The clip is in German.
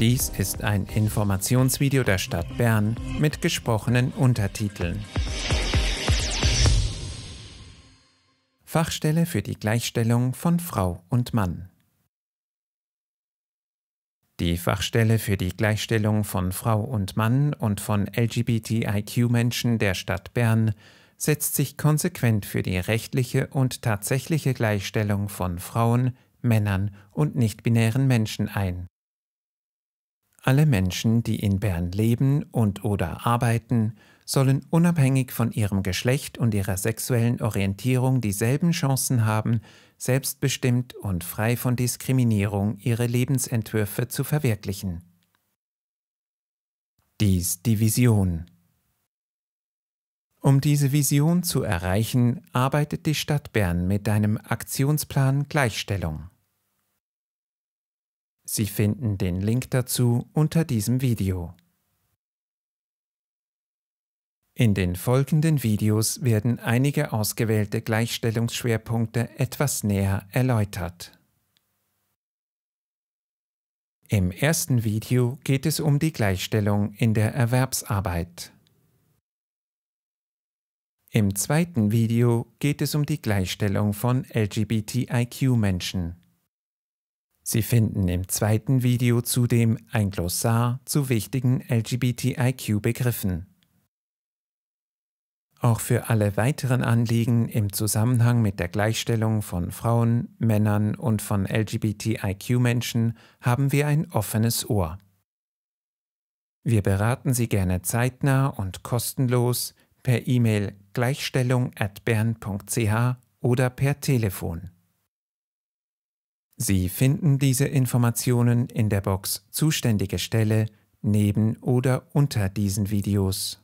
Dies ist ein Informationsvideo der Stadt Bern mit gesprochenen Untertiteln. Fachstelle für die Gleichstellung von Frau und Mann. Die Fachstelle für die Gleichstellung von Frau und Mann und von LGBTIQ-Menschen der Stadt Bern setzt sich konsequent für die rechtliche und tatsächliche Gleichstellung von Frauen, Männern und nichtbinären Menschen ein. Alle Menschen, die in Bern leben und oder arbeiten, sollen unabhängig von ihrem Geschlecht und ihrer sexuellen Orientierung dieselben Chancen haben, selbstbestimmt und frei von Diskriminierung ihre Lebensentwürfe zu verwirklichen. Dies die Vision. Um diese Vision zu erreichen, arbeitet die Stadt Bern mit einem Aktionsplan Gleichstellung. Sie finden den Link dazu unter diesem Video. In den folgenden Videos werden einige ausgewählte Gleichstellungsschwerpunkte etwas näher erläutert. Im ersten Video geht es um die Gleichstellung in der Erwerbsarbeit. Im zweiten Video geht es um die Gleichstellung von LGBTIQ-Menschen. Sie finden im zweiten Video zudem ein Glossar zu wichtigen LGBTIQ-Begriffen. Auch für alle weiteren Anliegen im Zusammenhang mit der Gleichstellung von Frauen, Männern und von LGBTIQ-Menschen haben wir ein offenes Ohr. Wir beraten Sie gerne zeitnah und kostenlos per E-Mail gleichstellung@bern.ch oder per Telefon. Sie finden diese Informationen in der Box Zuständige Stelle neben oder unter diesen Videos.